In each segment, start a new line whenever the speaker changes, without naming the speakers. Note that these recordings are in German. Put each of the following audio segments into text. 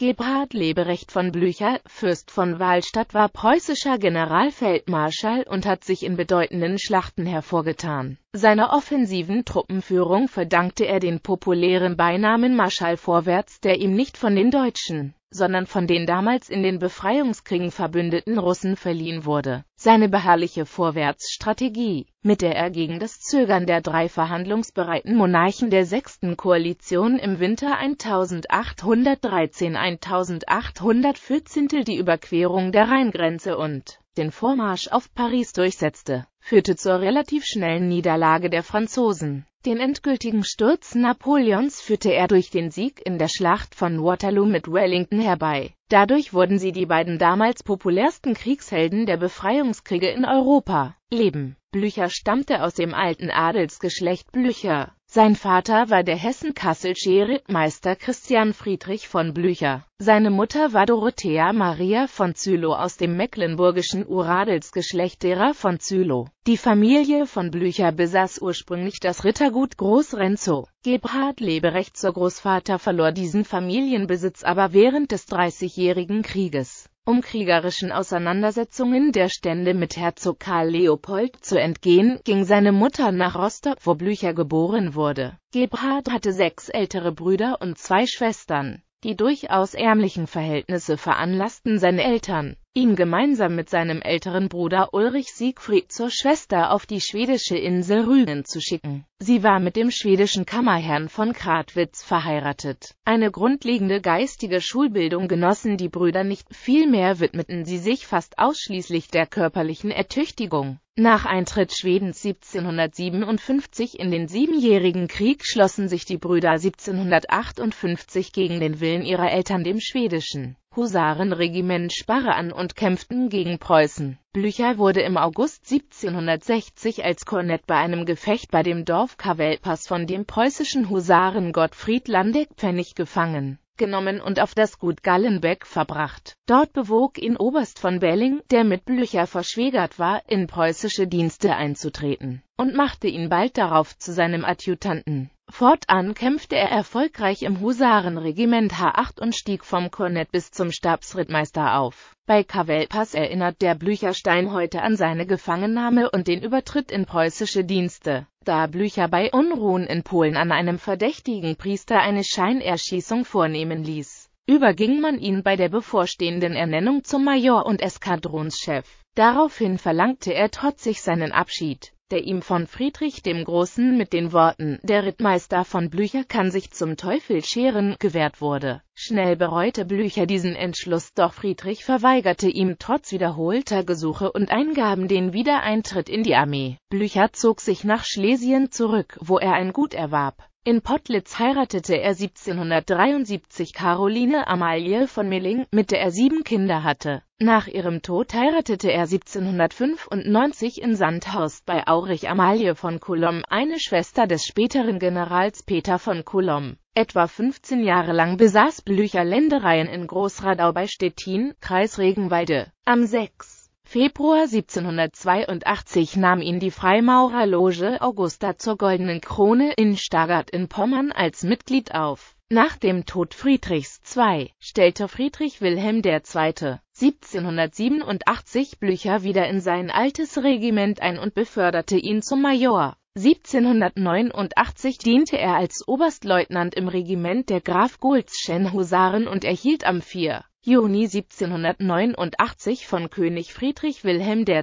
Gebhard Leberecht von Blücher, Fürst von Wahlstadt war preußischer Generalfeldmarschall und hat sich in bedeutenden Schlachten hervorgetan. Seiner offensiven Truppenführung verdankte er den populären Beinamen Marschall vorwärts, der ihm nicht von den Deutschen, sondern von den damals in den Befreiungskriegen verbündeten Russen verliehen wurde seine beharrliche Vorwärtsstrategie, mit der er gegen das Zögern der drei verhandlungsbereiten Monarchen der sechsten Koalition im Winter 1813-1814 die Überquerung der Rheingrenze und den Vormarsch auf Paris durchsetzte, führte zur relativ schnellen Niederlage der Franzosen. Den endgültigen Sturz Napoleons führte er durch den Sieg in der Schlacht von Waterloo mit Wellington herbei. Dadurch wurden sie die beiden damals populärsten Kriegshelden der Befreiungskriege in Europa. Leben Blücher stammte aus dem alten Adelsgeschlecht Blücher sein Vater war der Hessen-Kasselsche Rittmeister Christian Friedrich von Blücher. Seine Mutter war Dorothea Maria von Zülow aus dem mecklenburgischen Uradelsgeschlecht derer von Zülow. Die Familie von Blücher besaß ursprünglich das Rittergut Groß Renzo. Gebhard Leberecht, zur Großvater, verlor diesen Familienbesitz aber während des Dreißigjährigen Krieges um kriegerischen Auseinandersetzungen der Stände mit Herzog Karl Leopold zu entgehen, ging seine Mutter nach Rostock, wo Blücher geboren wurde. Gebhard hatte sechs ältere Brüder und zwei Schwestern. Die durchaus ärmlichen Verhältnisse veranlassten seine Eltern, ihm gemeinsam mit seinem älteren Bruder Ulrich Siegfried zur Schwester auf die schwedische Insel Rügen zu schicken. Sie war mit dem schwedischen Kammerherrn von Kratwitz verheiratet. Eine grundlegende geistige Schulbildung genossen die Brüder nicht, vielmehr widmeten sie sich fast ausschließlich der körperlichen Ertüchtigung. Nach Eintritt Schwedens 1757 in den Siebenjährigen Krieg schlossen sich die Brüder 1758 gegen den Willen ihrer Eltern dem schwedischen Husarenregiment Sparre an und kämpften gegen Preußen. Blücher wurde im August 1760 als Kornett bei einem Gefecht bei dem Dorf Kavelpass von dem preußischen Husaren Gottfried Landeck-Pfennig gefangen genommen und auf das Gut Gallenbeck verbracht. Dort bewog ihn Oberst von Belling, der mit Blücher verschwägert war, in preußische Dienste einzutreten und machte ihn bald darauf zu seinem Adjutanten. Fortan kämpfte er erfolgreich im Husarenregiment H8 und stieg vom Kornett bis zum Stabsrittmeister auf. Bei Kavelpass erinnert der Blücherstein heute an seine Gefangennahme und den Übertritt in preußische Dienste, da Blücher bei Unruhen in Polen an einem verdächtigen Priester eine Scheinerschießung vornehmen ließ. Überging man ihn bei der bevorstehenden Ernennung zum Major und Eskadronschef. Daraufhin verlangte er trotzig seinen Abschied überreichte ihm von Friedrich dem Großen mit den Worten, der Rittmeister von Blücher kann sich zum Teufel scheren, gewährt wurde. Schnell bereute Blücher diesen Entschluss, doch Friedrich verweigerte ihm trotz wiederholter Gesuche und Eingaben den Wiedereintritt in die Armee. Blücher zog sich nach Schlesien zurück, wo er ein Gut erwarb. In Potlitz heiratete er 1773 Caroline Amalie von Milling, mit der er sieben Kinder hatte. Nach ihrem Tod heiratete er 1795 in Sandhorst bei Aurich Amalie von Coulomb, eine Schwester des späteren Generals Peter von Coulomb. Etwa 15 Jahre lang besaß Blücher Ländereien in Großradau bei Stettin, Kreis Regenweide. Am 6. Februar 1782 nahm ihn die Freimaurerloge Augusta zur Goldenen Krone in Stargard in Pommern als Mitglied auf. Nach dem Tod Friedrichs II. stellte Friedrich Wilhelm II. 1787 Blücher wieder in sein altes Regiment ein und beförderte ihn zum Major. 1789 diente er als Oberstleutnant im Regiment der Graf Goldschen Husaren und erhielt am 4. Juni 1789 von König Friedrich Wilhelm II.,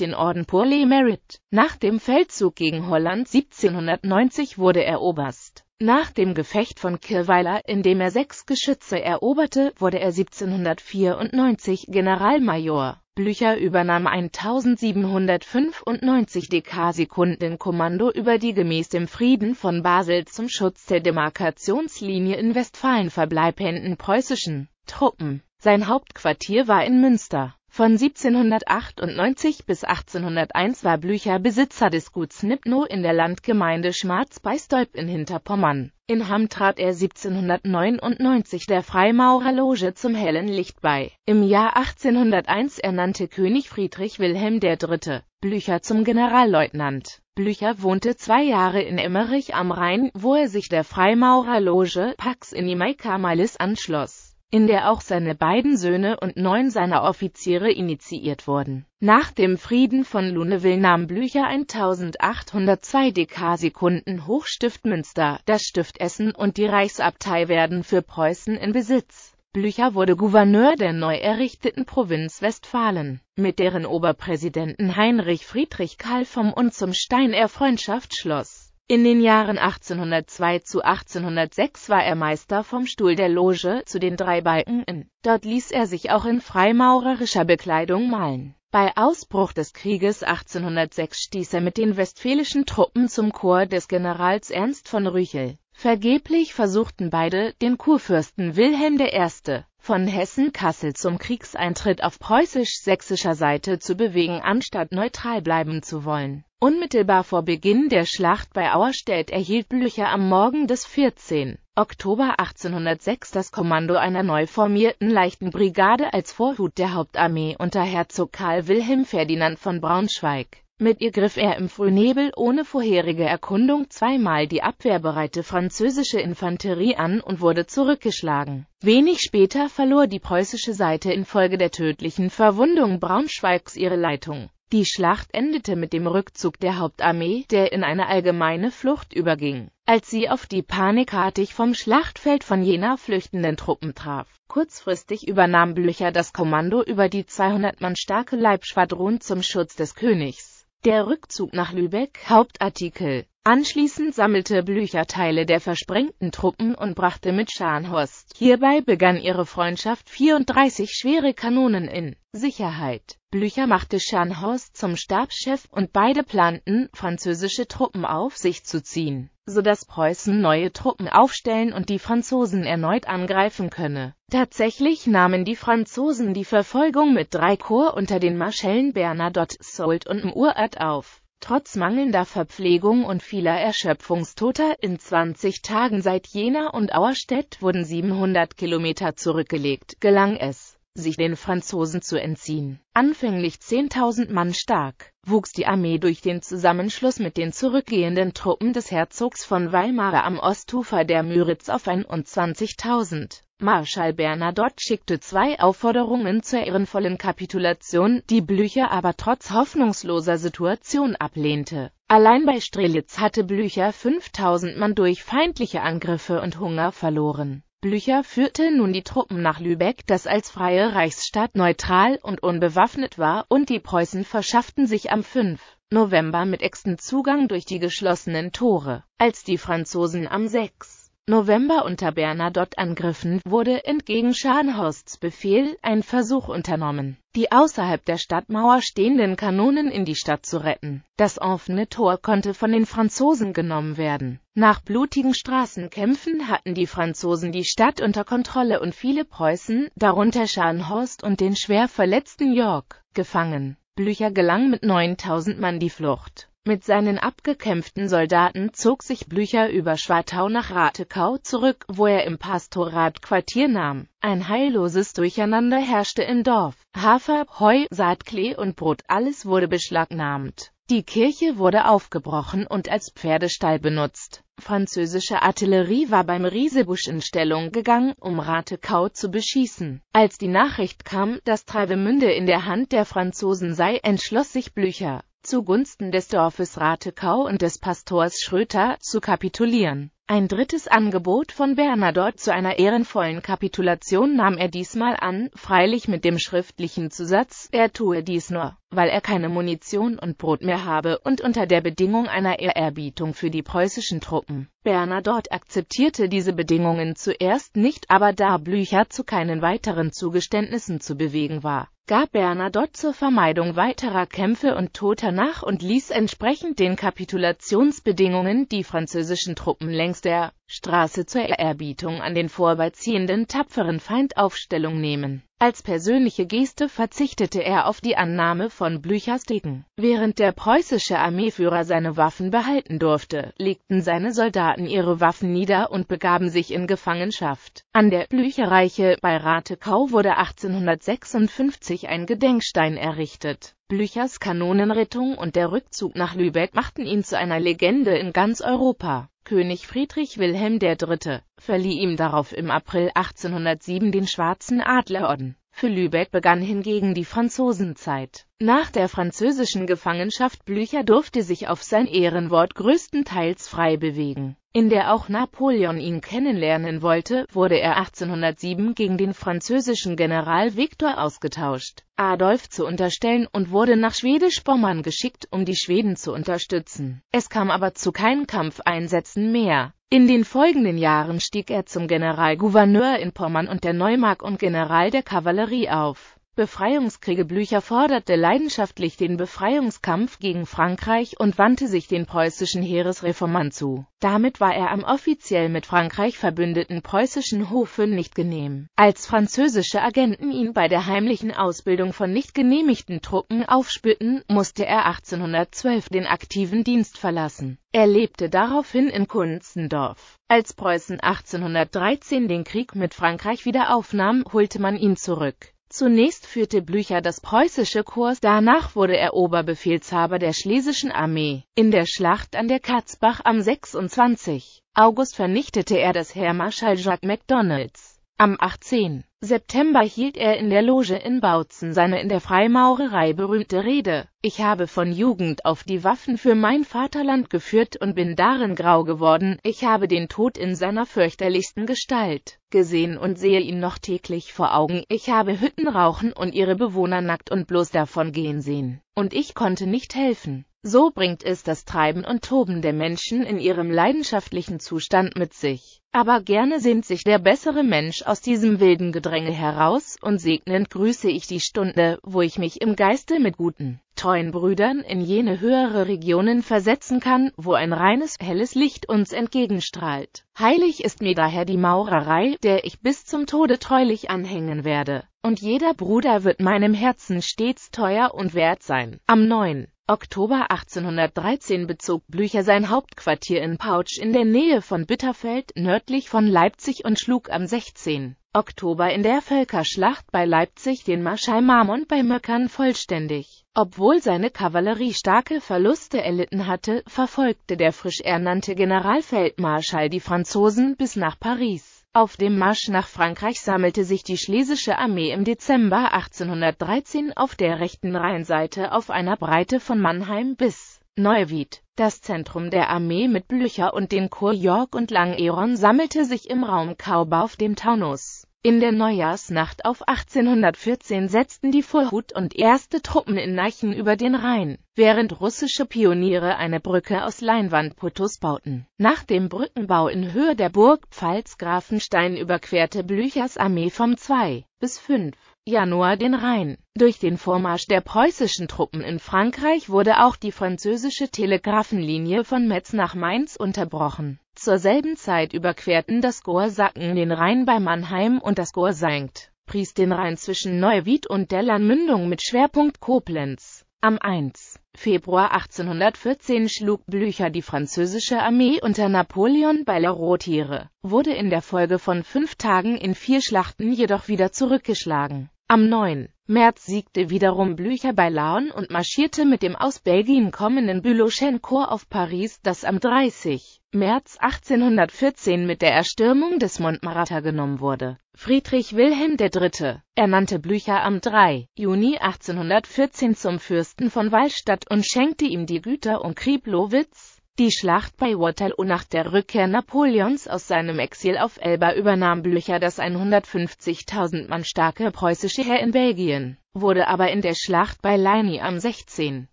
den Orden Pour les Mérites. Nach dem Feldzug gegen Holland 1790 wurde er Oberst. Nach dem Gefecht von Kirweiler, in dem er sechs Geschütze eroberte, wurde er 1794 Generalmajor. Blücher übernahm 1795 DK-Sekundenkommando über die gemäß dem Frieden von Basel zum Schutz der Demarkationslinie in Westfalen verbleibenden preußischen Truppen. Sein Hauptquartier war in Münster. Von 1798 bis 1801 war Blücher Besitzer des Guts Nipno in der Landgemeinde schwarz bei Stolp in Hinterpommern. In Hamm trat er 1799 der Freimaurerloge zum hellen Licht bei. Im Jahr 1801 ernannte König Friedrich Wilhelm III. Blücher zum Generalleutnant. Blücher wohnte zwei Jahre in Emmerich am Rhein, wo er sich der Freimaurerloge Pax in die Maikamalis anschloss in der auch seine beiden Söhne und neun seiner Offiziere initiiert wurden. Nach dem Frieden von Luneville nahm Blücher 1802 Dekasekunden Hochstift Münster, das Stift Essen und die Reichsabtei werden für Preußen in Besitz. Blücher wurde Gouverneur der neu errichteten Provinz Westfalen, mit deren Oberpräsidenten Heinrich Friedrich Karl vom und zum Stein er Freundschaft schloss in den Jahren 1802 zu 1806 war er Meister vom Stuhl der Loge zu den drei Balken in. Dort ließ er sich auch in freimaurerischer Bekleidung malen. Bei Ausbruch des Krieges 1806 stieß er mit den westfälischen Truppen zum Chor des Generals Ernst von Rüchel. Vergeblich versuchten beide, den Kurfürsten Wilhelm I. von Hessen-Kassel zum Kriegseintritt auf preußisch-sächsischer Seite zu bewegen, anstatt neutral bleiben zu wollen. Unmittelbar vor Beginn der Schlacht bei Auerstedt erhielt Blücher am Morgen des 14. Oktober 1806 das Kommando einer neu formierten leichten Brigade als Vorhut der Hauptarmee unter Herzog Karl Wilhelm Ferdinand von Braunschweig. Mit ihr griff er im Frühnebel ohne vorherige Erkundung zweimal die abwehrbereite französische Infanterie an und wurde zurückgeschlagen. Wenig später verlor die preußische Seite infolge der tödlichen Verwundung Braunschweigs ihre Leitung. Die Schlacht endete mit dem Rückzug der Hauptarmee, der in eine allgemeine Flucht überging, als sie auf die panikartig vom Schlachtfeld von Jena flüchtenden Truppen traf. Kurzfristig übernahm Blücher das Kommando über die 200 Mann starke Leibschwadron zum Schutz des Königs. Der Rückzug nach Lübeck, Hauptartikel. Anschließend sammelte Blücher Teile der versprengten Truppen und brachte mit Scharnhorst. Hierbei begann ihre Freundschaft 34 schwere Kanonen in Sicherheit. Blücher machte Scharnhorst zum Stabschef und beide planten, französische Truppen auf sich zu ziehen, sodass Preußen neue Truppen aufstellen und die Franzosen erneut angreifen könne. Tatsächlich nahmen die Franzosen die Verfolgung mit drei Korps unter den Marschellen Bernadotte, Soult und Murat auf. Trotz mangelnder Verpflegung und vieler Erschöpfungstoter in 20 Tagen seit Jena und Auerstedt wurden 700 Kilometer zurückgelegt, gelang es sich den Franzosen zu entziehen. Anfänglich 10.000 Mann stark, wuchs die Armee durch den Zusammenschluss mit den zurückgehenden Truppen des Herzogs von Weimar am Ostufer der Müritz auf 21.000. Marschall Bernadotte schickte zwei Aufforderungen zur ehrenvollen Kapitulation, die Blücher aber trotz hoffnungsloser Situation ablehnte. Allein bei Strelitz hatte Blücher 5000 Mann durch feindliche Angriffe und Hunger verloren. Blücher führte nun die Truppen nach Lübeck, das als freie Reichsstadt neutral und unbewaffnet war, und die Preußen verschafften sich am 5. November mit Exten Zugang durch die geschlossenen Tore, als die Franzosen am 6. November unter Bernadotte angriffen, wurde entgegen Scharnhorsts Befehl ein Versuch unternommen, die außerhalb der Stadtmauer stehenden Kanonen in die Stadt zu retten. Das offene Tor konnte von den Franzosen genommen werden. Nach blutigen Straßenkämpfen hatten die Franzosen die Stadt unter Kontrolle und viele Preußen, darunter Scharnhorst und den schwer verletzten York, gefangen. Blücher gelang mit 9000 Mann die Flucht. Mit seinen abgekämpften Soldaten zog sich Blücher über Schwartau nach Ratekau zurück, wo er im Pastorat Quartier nahm. Ein heilloses Durcheinander herrschte im Dorf. Hafer, Heu, Saatklee und Brot, alles wurde beschlagnahmt. Die Kirche wurde aufgebrochen und als Pferdestall benutzt. Französische Artillerie war beim Riesebusch in Stellung gegangen, um Ratekau zu beschießen. Als die Nachricht kam, dass Travemünde in der Hand der Franzosen sei, entschloss sich Blücher, zugunsten des Dorfes Ratekau und des Pastors Schröter, zu kapitulieren. Ein drittes Angebot von Bernadotte zu einer ehrenvollen Kapitulation nahm er diesmal an, freilich mit dem schriftlichen Zusatz, er tue dies nur, weil er keine Munition und Brot mehr habe und unter der Bedingung einer Ehrerbietung für die preußischen Truppen. Bernadotte akzeptierte diese Bedingungen zuerst nicht, aber da Blücher zu keinen weiteren Zugeständnissen zu bewegen war, gab Bernadotte zur Vermeidung weiterer Kämpfe und Toter nach und ließ entsprechend den Kapitulationsbedingungen die französischen Truppen längs der Straße zur Ehrerbietung an den vorbeiziehenden tapferen Feind Aufstellung nehmen. Als persönliche Geste verzichtete er auf die Annahme von Blüchers Degen. Während der preußische Armeeführer seine Waffen behalten durfte, legten seine Soldaten ihre Waffen nieder und begaben sich in Gefangenschaft. An der Blücherreiche bei Ratekau wurde 1856 ein Gedenkstein errichtet. Blüchers Kanonenrettung und der Rückzug nach Lübeck machten ihn zu einer Legende in ganz Europa. König Friedrich Wilhelm III. verlieh ihm darauf im April 1807 den Schwarzen Adlerorden. Für Lübeck begann hingegen die Franzosenzeit. Nach der französischen Gefangenschaft Blücher durfte sich auf sein Ehrenwort größtenteils frei bewegen. In der auch Napoleon ihn kennenlernen wollte, wurde er 1807 gegen den französischen General Victor ausgetauscht, Adolf zu unterstellen und wurde nach Schwedisch-Pommern geschickt, um die Schweden zu unterstützen. Es kam aber zu keinen Kampfeinsätzen mehr. In den folgenden Jahren stieg er zum Generalgouverneur in Pommern und der Neumark und General der Kavallerie auf. Befreiungskriege Blücher forderte leidenschaftlich den Befreiungskampf gegen Frankreich und wandte sich den preußischen Heeresreformern zu. Damit war er am offiziell mit Frankreich verbündeten preußischen Hofe nicht genehm, als französische Agenten ihn bei der heimlichen Ausbildung von nicht genehmigten Truppen aufspürten, musste er 1812 den aktiven Dienst verlassen. Er lebte daraufhin in Kunzendorf. Als Preußen 1813 den Krieg mit Frankreich wieder aufnahm, holte man ihn zurück. Zunächst führte Blücher das preußische Kurs, danach wurde er Oberbefehlshaber der schlesischen Armee. In der Schlacht an der Katzbach am 26. August vernichtete er das Heermarschall Jacques MacDonalds. Am 18. September hielt er in der Loge in Bautzen seine in der Freimaurerei berühmte Rede. Ich habe von Jugend auf die Waffen für mein Vaterland geführt und bin darin grau geworden. Ich habe den Tod in seiner fürchterlichsten Gestalt gesehen und sehe ihn noch täglich vor Augen. Ich habe Hütten rauchen und ihre Bewohner nackt und bloß davon gehen sehen. Und ich konnte nicht helfen. So bringt es das Treiben und Toben der Menschen in ihrem leidenschaftlichen Zustand mit sich. Aber gerne sehnt sich der bessere Mensch aus diesem wilden Gedränge dränge heraus, und segnend grüße ich die Stunde, wo ich mich im Geiste mit guten, treuen Brüdern in jene höhere Regionen versetzen kann, wo ein reines, helles Licht uns entgegenstrahlt. Heilig ist mir daher die Maurerei, der ich bis zum Tode treulich anhängen werde, und jeder Bruder wird meinem Herzen stets teuer und wert sein. Am 9. Oktober 1813 bezog Blücher sein Hauptquartier in Pouch in der Nähe von Bitterfeld nördlich von Leipzig und schlug am 16. Oktober in der Völkerschlacht bei Leipzig den Marschall Marmont bei Möckern vollständig. Obwohl seine Kavallerie starke Verluste erlitten hatte, verfolgte der frisch ernannte Generalfeldmarschall die Franzosen bis nach Paris. Auf dem Marsch nach Frankreich sammelte sich die schlesische Armee im Dezember 1813 auf der rechten Rheinseite auf einer Breite von Mannheim bis Neuwied. Das Zentrum der Armee mit Blücher und den Korps York und Langeron sammelte sich im Raum Kaub auf dem Taunus. In der Neujahrsnacht auf 1814 setzten die Vorhut und erste Truppen in Neichen über den Rhein, während russische Pioniere eine Brücke aus Leinwandputtus bauten. Nach dem Brückenbau in Höhe der Burg Pfalz Grafenstein überquerte Blüchers Armee vom 2 bis 5. Januar den Rhein. Durch den Vormarsch der preußischen Truppen in Frankreich wurde auch die französische Telegrafenlinie von Metz nach Mainz unterbrochen. Zur selben Zeit überquerten das Gorsacken den Rhein bei Mannheim und das Gorsenkt pries den Rhein zwischen Neuwied und Dellernmündung mit Schwerpunkt Koblenz. Am 1. Februar 1814 schlug Blücher die französische Armee unter Napoleon bei La Rotiere, wurde in der Folge von fünf Tagen in vier Schlachten jedoch wieder zurückgeschlagen. Am 9. März siegte wiederum Blücher bei Laon und marschierte mit dem aus Belgien kommenden Büloschenko auf Paris, das am 30. März 1814 mit der Erstürmung des Montmartre genommen wurde. Friedrich Wilhelm III. ernannte Blücher am 3. Juni 1814 zum Fürsten von Wallstadt und schenkte ihm die Güter um Krieblowitz, die Schlacht bei Waterloo nach der Rückkehr Napoleons aus seinem Exil auf Elba übernahm Blücher das 150.000 Mann starke preußische Heer in Belgien, wurde aber in der Schlacht bei Ligny am 16.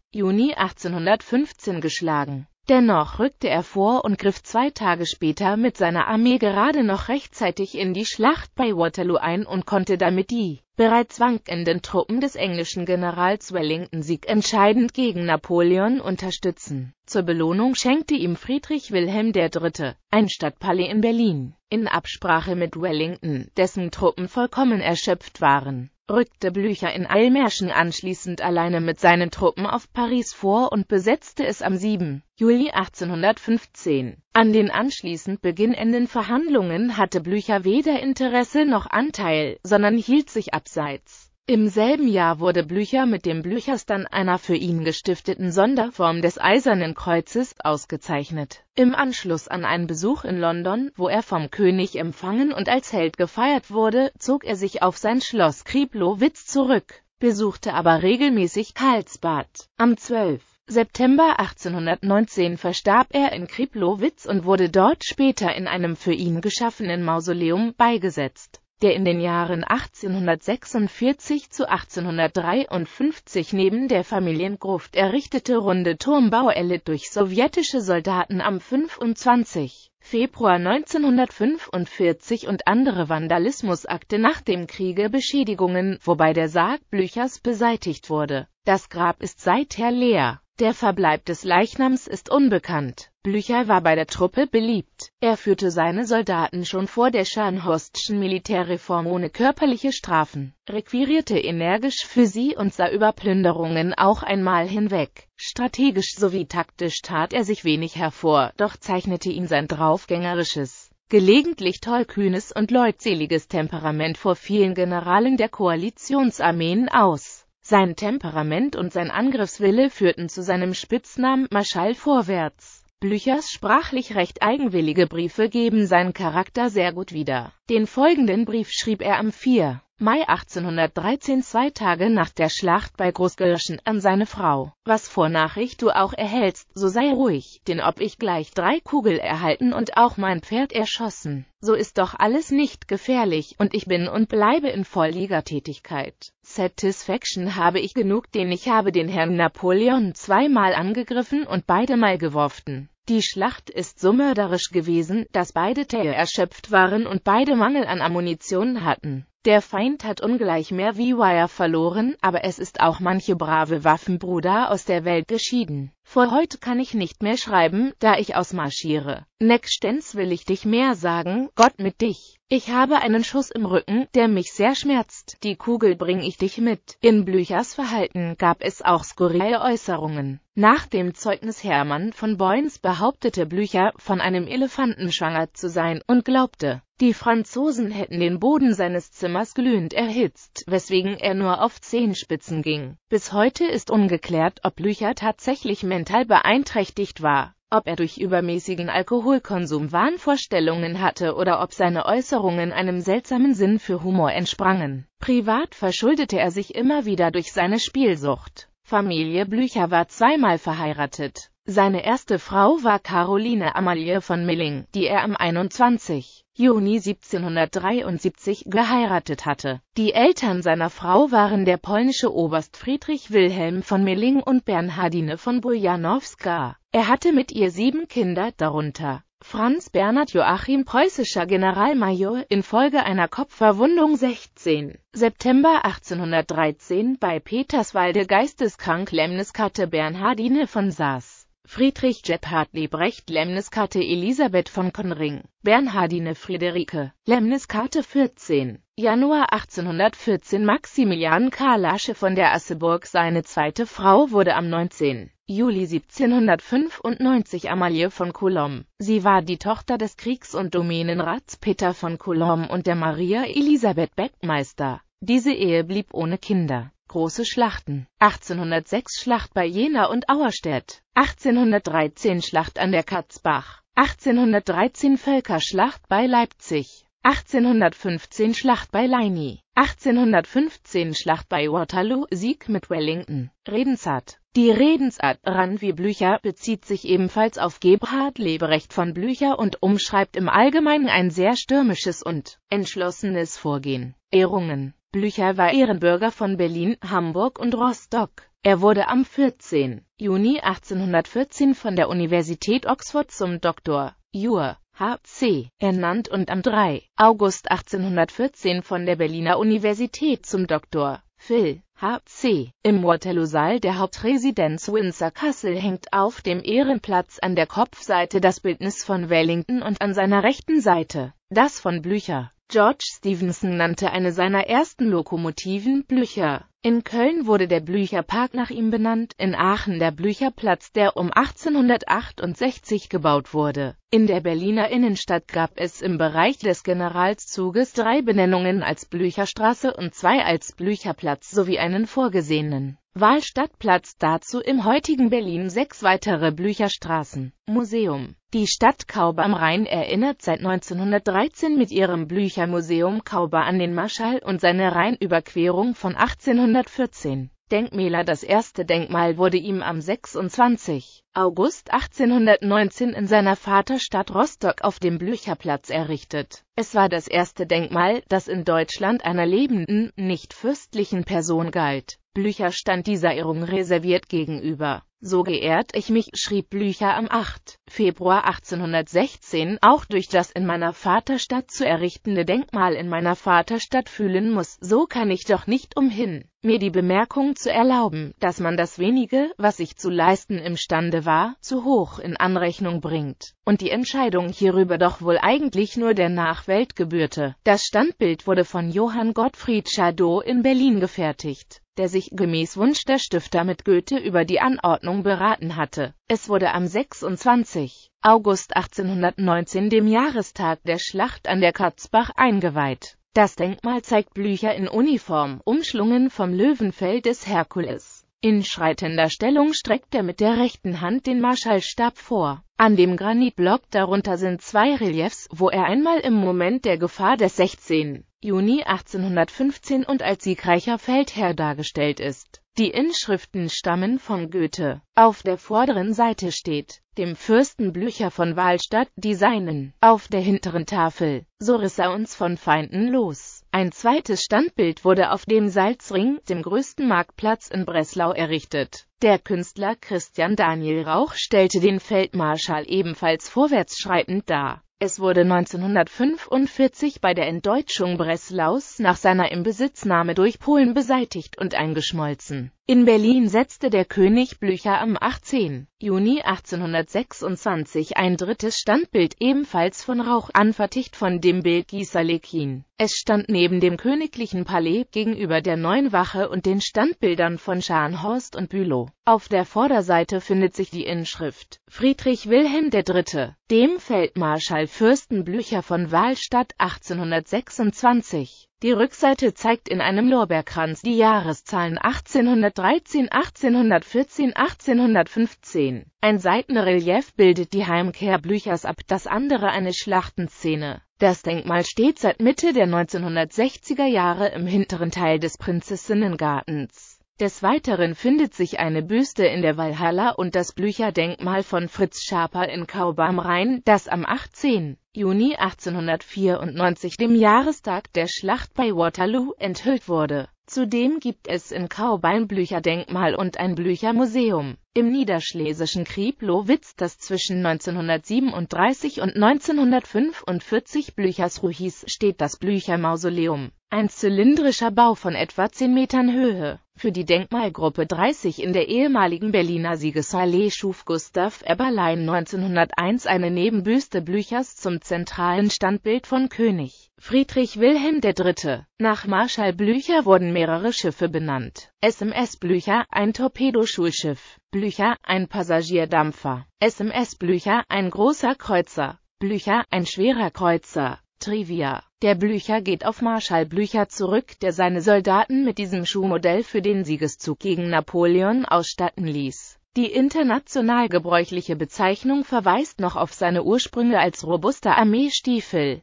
Juni 1815 geschlagen. Dennoch rückte er vor und griff zwei Tage später mit seiner Armee gerade noch rechtzeitig in die Schlacht bei Waterloo ein und konnte damit die bereits wankenden Truppen des englischen Generals Wellington Sieg entscheidend gegen Napoleon unterstützen. Zur Belohnung schenkte ihm Friedrich Wilhelm III. ein Stadtpalais in Berlin, in Absprache mit Wellington, dessen Truppen vollkommen erschöpft waren rückte Blücher in Allmärschen anschließend alleine mit seinen Truppen auf Paris vor und besetzte es am 7. Juli 1815. An den anschließend beginnenden Verhandlungen hatte Blücher weder Interesse noch Anteil, sondern hielt sich abseits. Im selben Jahr wurde Blücher mit dem Blücherstern einer für ihn gestifteten Sonderform des Eisernen Kreuzes ausgezeichnet. Im Anschluss an einen Besuch in London, wo er vom König empfangen und als Held gefeiert wurde, zog er sich auf sein Schloss Kriplowitz zurück, besuchte aber regelmäßig Karlsbad. Am 12. September 1819 verstarb er in Kriplowitz und wurde dort später in einem für ihn geschaffenen Mausoleum beigesetzt der in den Jahren 1846 zu 1853 neben der Familiengruft errichtete runde Turmbau erlitt durch sowjetische Soldaten am 25. Februar 1945 und andere Vandalismusakte nach dem Kriege Beschädigungen, wobei der Sarg Blüchers beseitigt wurde. Das Grab ist seither leer. Der Verbleib des Leichnams ist unbekannt. Blücher war bei der Truppe beliebt. Er führte seine Soldaten schon vor der Scharnhorstschen Militärreform ohne körperliche Strafen, requirierte energisch für sie und sah über Plünderungen auch einmal hinweg. Strategisch sowie taktisch tat er sich wenig hervor, doch zeichnete ihn sein draufgängerisches, gelegentlich tollkühnes und leutseliges Temperament vor vielen Generalen der Koalitionsarmeen aus. Sein Temperament und sein Angriffswille führten zu seinem Spitznamen Marschall vorwärts. Blüchers sprachlich recht eigenwillige Briefe geben seinen Charakter sehr gut wieder. Den folgenden Brief schrieb er am 4. Mai 1813 zwei Tage nach der Schlacht bei Großgirschen an seine Frau. Was vor Nachricht du auch erhältst, so sei ruhig, denn ob ich gleich drei Kugel erhalten und auch mein Pferd erschossen, so ist doch alles nicht gefährlich, und ich bin und bleibe in Vollligatätigkeit. Satisfaction habe ich genug, denn ich habe den Herrn Napoleon zweimal angegriffen und beide Mal geworfen. Die Schlacht ist so mörderisch gewesen, dass beide Täler erschöpft waren und beide Mangel an Ammunition hatten. Der Feind hat ungleich mehr V-Wire verloren, aber es ist auch manche brave Waffenbruder aus der Welt geschieden. Vor heute kann ich nicht mehr schreiben, da ich ausmarschiere. Nextens will ich dich mehr sagen, Gott mit dich. Ich habe einen Schuss im Rücken, der mich sehr schmerzt. Die Kugel bring ich dich mit. In Blüchers Verhalten gab es auch skurrile Äußerungen. Nach dem Zeugnis Hermann von Boyens behauptete Blücher, von einem Elefanten schwanger zu sein und glaubte, die Franzosen hätten den Boden seines Zimmers glühend erhitzt, weswegen er nur auf Zehenspitzen ging. Bis heute ist ungeklärt, ob Blücher tatsächlich Menschen mental beeinträchtigt war, ob er durch übermäßigen Alkoholkonsum Wahnvorstellungen hatte oder ob seine Äußerungen einem seltsamen Sinn für Humor entsprangen. Privat verschuldete er sich immer wieder durch seine Spielsucht. Familie Blücher war zweimal verheiratet. Seine erste Frau war Caroline Amalie von Milling, die er am 21. Juni 1773 geheiratet hatte. Die Eltern seiner Frau waren der polnische Oberst Friedrich Wilhelm von Melling und Bernhardine von Bojanowska. Er hatte mit ihr sieben Kinder, darunter Franz Bernhard Joachim preußischer Generalmajor infolge einer Kopfverwundung 16. September 1813 bei Peterswalde geisteskrank Lemniskate Bernhardine von Saas. Friedrich Gebhard Lebrecht Lemniskarte Elisabeth von Konring, Bernhardine Friederike, Lemniskarte 14, Januar 1814 Maximilian Karl Asche von der Asseburg Seine zweite Frau wurde am 19. Juli 1795 Amalie von Coulomb. Sie war die Tochter des Kriegs- und Domänenrats Peter von Coulomb und der Maria Elisabeth Beckmeister. Diese Ehe blieb ohne Kinder. Große Schlachten. 1806 Schlacht bei Jena und Auerstedt. 1813 Schlacht an der Katzbach. 1813 Völkerschlacht bei Leipzig. 1815 Schlacht bei Leini. 1815 Schlacht bei Waterloo, Sieg mit Wellington. Redensart Die Redensart ran wie Blücher bezieht sich ebenfalls auf Gebhard Leberecht von Blücher und umschreibt im Allgemeinen ein sehr stürmisches und entschlossenes Vorgehen. Ehrungen Blücher war Ehrenbürger von Berlin, Hamburg und Rostock. Er wurde am 14. Juni 1814 von der Universität Oxford zum Doktor Jur H.C. ernannt und am 3. August 1814 von der Berliner Universität zum Doktor Phil H.C. im Waterloo-Saal der Hauptresidenz Windsor Castle hängt auf dem Ehrenplatz an der Kopfseite das Bildnis von Wellington und an seiner rechten Seite das von Blücher. George Stevenson nannte eine seiner ersten Lokomotiven Blücher. In Köln wurde der Blücherpark nach ihm benannt, in Aachen der Blücherplatz, der um 1868 gebaut wurde. In der Berliner Innenstadt gab es im Bereich des Generalszuges drei Benennungen als Blücherstraße und zwei als Blücherplatz sowie einen vorgesehenen Wahlstadtplatz dazu im heutigen Berlin sechs weitere Blücherstraßen. Museum Die Stadt Kauber am Rhein erinnert seit 1913 mit ihrem Blüchermuseum Kauber an den Marschall und seine Rheinüberquerung von 1814. Denkmäler Das erste Denkmal wurde ihm am 26. August 1819 in seiner Vaterstadt Rostock auf dem Blücherplatz errichtet. Es war das erste Denkmal, das in Deutschland einer lebenden, nicht fürstlichen Person galt. Blücher stand dieser Ehrung reserviert gegenüber. So geehrt ich mich, schrieb Blücher am 8. Februar 1816, auch durch das in meiner Vaterstadt zu errichtende Denkmal in meiner Vaterstadt fühlen muss, so kann ich doch nicht umhin, mir die Bemerkung zu erlauben, dass man das wenige, was ich zu leisten imstande war, zu hoch in Anrechnung bringt, und die Entscheidung hierüber doch wohl eigentlich nur der Nachwelt gebührte. Das Standbild wurde von Johann Gottfried Schadow in Berlin gefertigt der sich gemäß Wunsch der Stifter mit Goethe über die Anordnung beraten hatte. Es wurde am 26. August 1819 dem Jahrestag der Schlacht an der Katzbach eingeweiht. Das Denkmal zeigt Blücher in Uniform, umschlungen vom Löwenfell des Herkules. In schreitender Stellung streckt er mit der rechten Hand den Marschallstab vor. An dem Granitblock darunter sind zwei Reliefs, wo er einmal im Moment der Gefahr des 16. Juni 1815 und als siegreicher Feldherr dargestellt ist. Die Inschriften stammen von Goethe. Auf der vorderen Seite steht, dem Fürsten Blücher von Wahlstadt, die seinen, auf der hinteren Tafel, so riss er uns von Feinden los. Ein zweites Standbild wurde auf dem Salzring, dem größten Marktplatz in Breslau errichtet. Der Künstler Christian Daniel Rauch stellte den Feldmarschall ebenfalls vorwärtsschreitend dar. Es wurde 1945 bei der Entdeutschung Breslaus nach seiner Inbesitznahme durch Polen beseitigt und eingeschmolzen in Berlin setzte der König Blücher am 18. Juni 1826 ein drittes Standbild ebenfalls von Rauch anfertigt von dem Bildgießer Lekin. Es stand neben dem königlichen Palais gegenüber der Neuen Wache und den Standbildern von Scharnhorst und Bülow. Auf der Vorderseite findet sich die Inschrift Friedrich Wilhelm III., dem Feldmarschall Fürsten Blücher von Wahlstadt 1826. Die Rückseite zeigt in einem Lorbeerkranz die Jahreszahlen 1813, 1814, 1815. Ein Seitenrelief bildet die Heimkehr Blüchers ab, das andere eine Schlachtenszene. Das Denkmal steht seit Mitte der 1960er Jahre im hinteren Teil des Prinzessinnengartens. Des Weiteren findet sich eine Büste in der Walhalla und das Blücher-Denkmal von Fritz Schaper in Kaub am Rhein, das am 18. Juni 1894, dem Jahrestag der Schlacht bei Waterloo, enthüllt wurde. Zudem gibt es in Kaub ein Blücher-Denkmal und ein Blücher-Museum. Im niederschlesischen Krieblowitz, das zwischen 1937 und 1945 Blüchers Ruhis steht das Blücher-Mausoleum. Ein zylindrischer Bau von etwa 10 Metern Höhe. Für die Denkmalgruppe 30 in der ehemaligen Berliner Siegesallee schuf Gustav Eberlein 1901 eine Nebenbüste Blüchers zum zentralen Standbild von König Friedrich Wilhelm III. Nach Marschall Blücher wurden mehrere Schiffe benannt. SMS Blücher, ein Torpedoschulschiff, Blücher, ein Passagierdampfer, SMS Blücher, ein großer Kreuzer, Blücher, ein schwerer Kreuzer, Trivia. Der Blücher geht auf Marschall Blücher zurück, der seine Soldaten mit diesem Schuhmodell für den Siegeszug gegen Napoleon ausstatten ließ. Die international gebräuchliche Bezeichnung verweist noch auf seine Ursprünge als robuster Armeestiefel.